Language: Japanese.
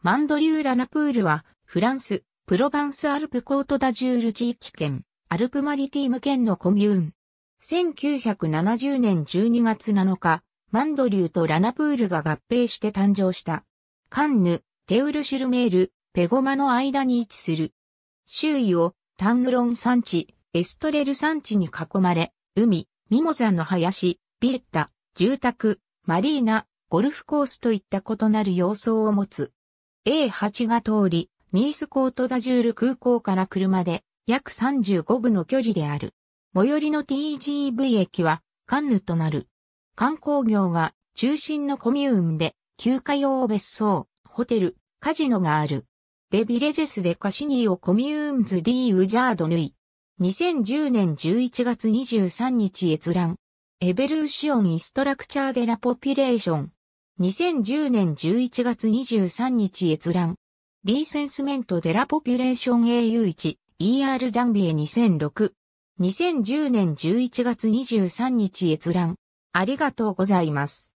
マンドリュー・ラナプールは、フランス、プロバンス・アルプ・コート・ダ・ジュール地域圏、アルプ・マリティーム県のコミューン。1970年12月7日、マンドリューとラナプールが合併して誕生した。カンヌ、テウルシュルメール、ペゴマの間に位置する。周囲をタンロン山地、エストレル山地に囲まれ、海、ミモザの林、ビルタ、住宅、マリーナ、ゴルフコースといった異なる様相を持つ A8 が通り、ニースコートダジュール空港から車で約35分の距離である。最寄りの TGV 駅はカンヌとなる。観光業が中心のコミューンで休暇用別荘、ホテル、カジノがある。デビレジェスでカシニーをコミューンズ・ディー・ウジャード・ヌイ。2010年11月23日閲覧。エベルーシオン・イストラクチャー・デ・ラ・ポピュレーション。2010年11月23日閲覧。リーセンスメントデラポピュレーション AU1、ER ジャンビエ2006。2010年11月23日閲覧。ありがとうございます。